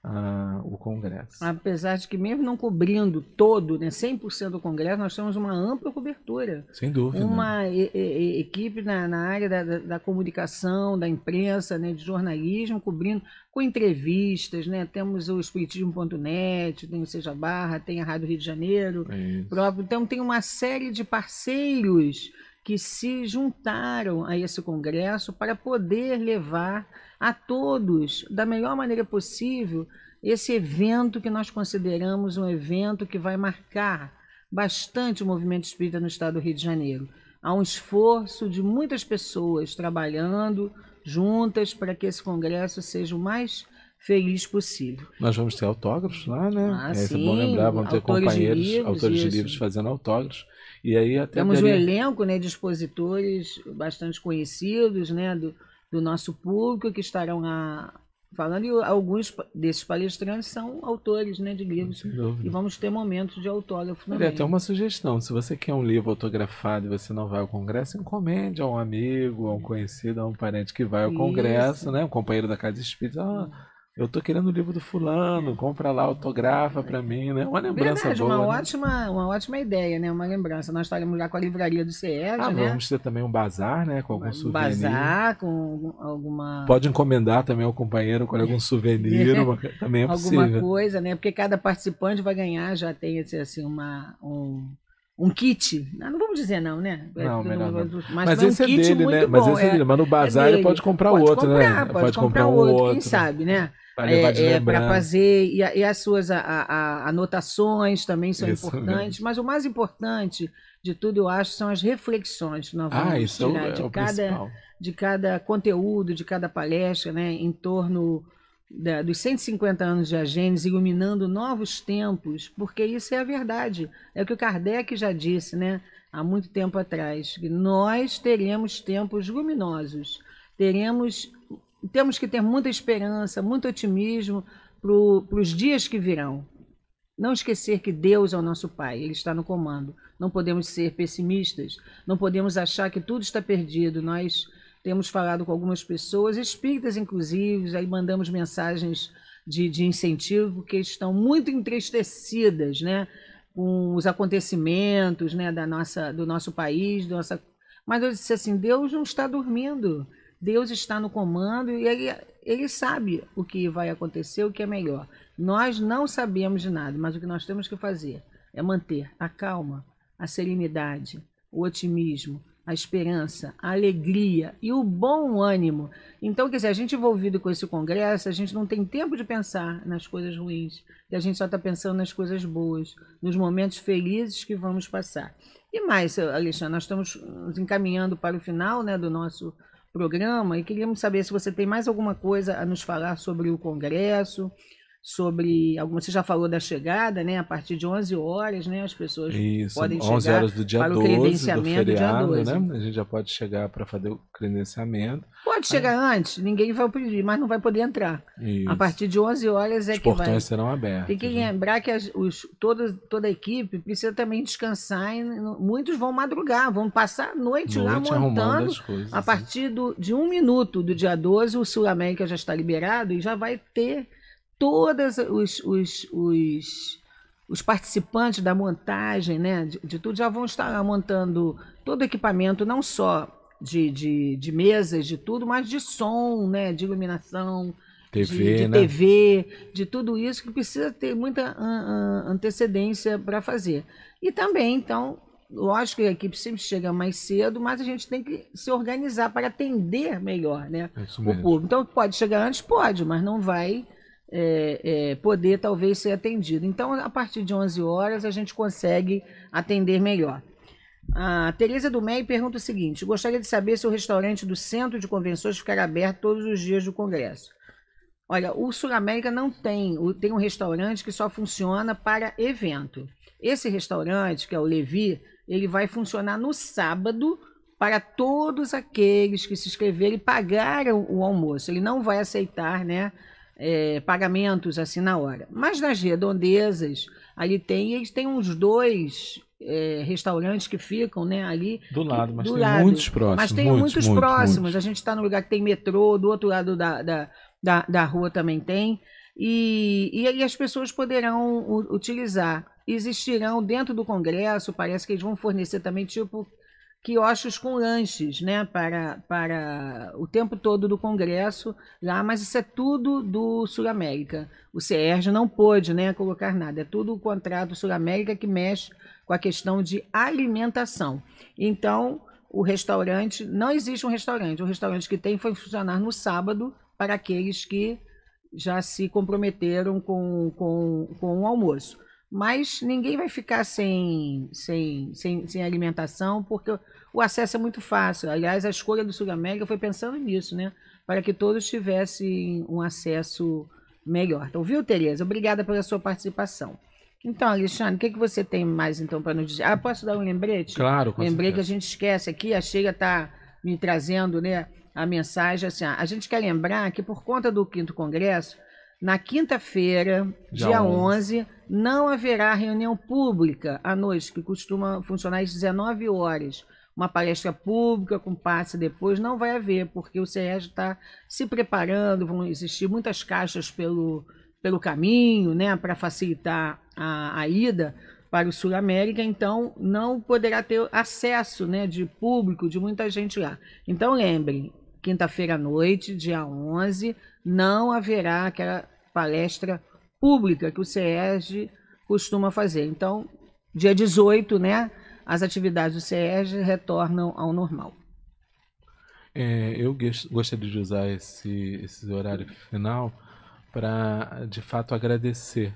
ah, o Congresso. Apesar de que, mesmo não cobrindo todo, né, 100% do Congresso, nós temos uma ampla cobertura. Sem dúvida. Uma e, e, equipe na, na área da, da, da, comunicação, da imprensa, né, de jornalismo, cobrindo com entrevistas. Né, temos o Espiritismo.net, tem o Seja Barra, tem a Rádio Rio de Janeiro. É próprio, então, tem uma série de parceiros que se juntaram a esse congresso para poder levar a todos, da melhor maneira possível, esse evento que nós consideramos um evento que vai marcar bastante o movimento espírita no estado do Rio de Janeiro. Há um esforço de muitas pessoas trabalhando juntas para que esse congresso seja o mais feliz possível. Nós vamos ter autógrafos lá, né? Ah, é, sim. É bom lembrar, vão ter autores companheiros, de livros, autores isso. de livros fazendo autógrafos. E aí até Temos daria... um elenco né, de expositores bastante conhecidos né, do, do nosso público que estarão lá falando, e alguns desses palestrantes são autores né, de livros. E vamos ter momentos de autógrafo também. até uma sugestão: se você quer um livro autografado e você não vai ao Congresso, encomende a um amigo, a um é. conhecido, a um parente que vai ao Congresso, né? Um companheiro da Casa Espírita. Ah, eu tô querendo o livro do fulano, compra lá, autografa para mim, né? Uma lembrança Verdade, boa. Uma, né? ótima, uma ótima ideia, né? Uma lembrança. Nós estaremos lá com a livraria do CED, ah, né? Vamos ter também um bazar, né? Com algum um souvenir. Bazar, com alguma. Pode encomendar também ao companheiro com algum souvenir, uma... também é possível. Alguma coisa, né? Porque cada participante vai ganhar, já tem esse, assim, uma, um, um kit. Não, vamos dizer não, né? É não, melhor não. Mas, mas é esse um é kit dele, né? Mas bom. esse é, é dele. Mas no bazar é ele pode comprar pode outro, né? comprar, né? Pode, pode comprar, comprar um outro, outro, quem sabe, né? é, é para fazer e, e, as suas a, a, anotações também são isso importantes, mesmo. mas o mais importante de tudo eu acho são as reflexões que nós vamos ah, isso é tirar é de cada principal. de cada conteúdo, de cada palestra, né, em torno da, dos 150 anos de Agênesis, iluminando novos tempos, porque isso é a verdade. É o que o Kardec já disse, né, há muito tempo atrás, que nós teremos tempos luminosos, teremos temos que ter muita esperança, muito otimismo para os dias que virão. Não esquecer que Deus é o nosso Pai, Ele está no comando. Não podemos ser pessimistas, não podemos achar que tudo está perdido. Nós temos falado com algumas pessoas, espíritas inclusive, aí mandamos mensagens de, de incentivo, que estão muito entristecidas né, com os acontecimentos né, da nossa, do nosso país. do nossa... Mas eu disse assim: Deus não está dormindo. Deus está no comando e ele, ele sabe o que vai acontecer, o que é melhor. Nós não sabemos de nada, mas o que nós temos que fazer é manter a calma, a serenidade, o otimismo, a esperança, a alegria e o bom ânimo. Então, quer dizer, a gente envolvido com esse congresso, a gente não tem tempo de pensar nas coisas ruins, e a gente só está pensando nas coisas boas, nos momentos felizes que vamos passar. E mais, Alexandre, nós estamos nos encaminhando para o final né, do nosso programa e queríamos saber se você tem mais alguma coisa a nos falar sobre o Congresso, sobre alguma você já falou da chegada né a partir de 11 horas né as pessoas Isso, podem 11 chegar horas do dia para 12, o credenciamento do feriado, dia 12. né a gente já pode chegar para fazer o credenciamento pode chegar Aí. antes ninguém vai pedir mas não vai poder entrar Isso. a partir de 11 horas é os que portões vai. serão abertos tem que né. lembrar que as, os toda toda a equipe precisa também descansar e muitos vão madrugar vão passar a noite, noite lá montando coisas, a né. partir do, de um minuto do dia 12 o Sul América já está liberado e já vai ter todos os, os, os, os participantes da montagem, né, de, de, tudo, já vão estar montando todo o equipamento, não só de, de, de mesas, de tudo, mas de som, né, de iluminação, TV, de, de né? TV, de tudo isso que precisa ter muita antecedência para fazer. E também, então, lógico que a equipe sempre chega mais cedo, mas a gente tem que se organizar para atender melhor, né, é o público. Então, pode chegar antes, pode, mas não vai é, é, poder talvez ser atendido. Então, a partir de 11 horas, a gente consegue atender melhor. A Tereza do MEI pergunta o seguinte: gostaria de saber se o restaurante do Centro de Convenções ficará aberto todos os dias do Congresso. Olha, o Sul América não tem, tem um restaurante que só funciona para evento. Esse restaurante, que é o Levi, ele vai funcionar no sábado para todos aqueles que se inscreverem e pagaram o almoço. Ele não vai aceitar, né? é, pagamentos assim na hora. Mas nas redondezas, ali tem, eles têm uns dois é, restaurantes que ficam né, ali. Do lado, mas do tem lado. muitos próximos. Mas tem muitos, muitos, próximos. A gente está num lugar que tem metrô, do outro lado da, da, da, da rua também tem. E, e, e as pessoas poderão utilizar. Existirão dentro do Congresso, parece que eles vão fornecer também, tipo, quiosques com lanches, né, para, para o tempo todo do Congresso lá, mas isso é tudo do Sul América. O CERJ não pôde, né, colocar nada, é tudo o contrato Sul América que mexe com a questão de alimentação. Então, o restaurante, não existe um restaurante, o restaurante que tem foi funcionar no sábado para aqueles que já se comprometeram com, com, com o almoço. Mas ninguém vai ficar sem, sem, sem, sem alimentação, porque o acesso é muito fácil. Aliás, a escolha do Sul-América foi pensando nisso, né? Para que todos tivessem um acesso melhor. Então, viu, Tereza? Obrigada pela sua participação. Então, Alexandre, o que, que você tem mais então para nos dizer? Ah, posso dar um lembrete? Claro, com Lembrei certeza. que a gente esquece aqui, a Sheila está me trazendo né, a mensagem assim. Ah, a gente quer lembrar que por conta do quinto congresso, na quinta-feira, dia, dia 11, 11 não haverá reunião pública à noite, que costuma funcionar às 19 horas. Uma palestra pública com passe depois não vai haver, porque o CES está se preparando, vão existir muitas caixas pelo, pelo caminho, né, para facilitar a, a ida para o Sul América, então não poderá ter acesso, né, de público, de muita gente lá. Então lembrem, quinta-feira à noite, dia 11, não haverá aquela palestra pública que o CERJ costuma fazer. Então, dia 18, né, as atividades do CERJ retornam ao normal. É, eu gostaria de usar esse, esse horário final para, de fato, agradecer.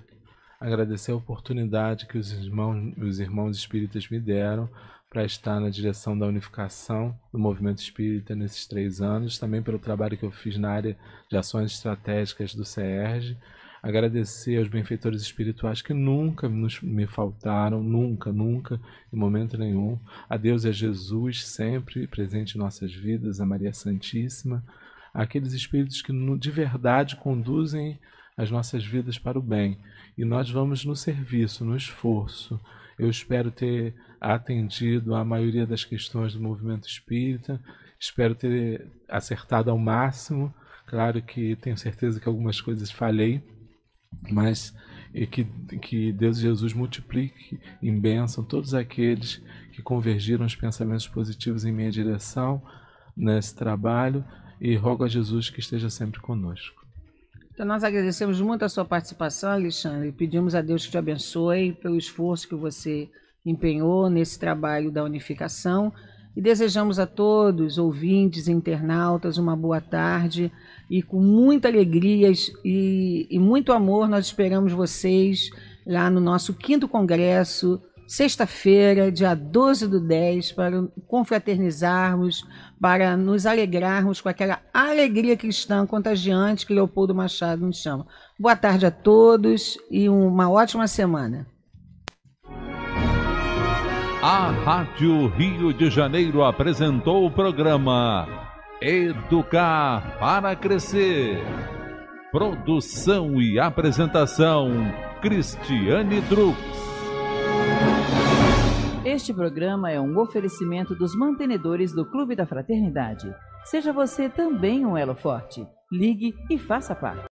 Agradecer a oportunidade que os irmãos, os irmãos espíritas me deram para estar na direção da unificação do movimento espírita nesses três anos, também pelo trabalho que eu fiz na área de ações estratégicas do CERJ, agradecer aos benfeitores espirituais que nunca nos, me faltaram, nunca, nunca, em momento nenhum. A Deus e a Jesus, sempre presente em nossas vidas, a Maria Santíssima, aqueles espíritos que de verdade conduzem as nossas vidas para o bem. E nós vamos no serviço, no esforço. Eu espero ter atendido a maioria das questões do movimento espírita, espero ter acertado ao máximo. Claro que tenho certeza que algumas coisas falhei, mas e que, que Deus Jesus multiplique em bênção todos aqueles que convergiram os pensamentos positivos em minha direção nesse trabalho e rogo a Jesus que esteja sempre conosco. Então nós agradecemos muito a sua participação, Alexandre, e pedimos a Deus que te abençoe pelo esforço que você empenhou nesse trabalho da unificação e desejamos a todos, ouvintes, internautas, uma boa tarde e com muita alegria e, e muito amor nós esperamos vocês lá no nosso quinto congresso, sexta-feira, dia 12 do 10, para confraternizarmos, para nos alegrarmos com aquela alegria cristã contagiante que Leopoldo Machado nos chama. Boa tarde a todos e uma ótima semana. A Rádio Rio de Janeiro apresentou o programa Educar para Crescer. Produção e apresentação Cristiane Drux. Este programa é um oferecimento dos mantenedores do Clube da Fraternidade. Seja você também um elo forte. Ligue e faça parte.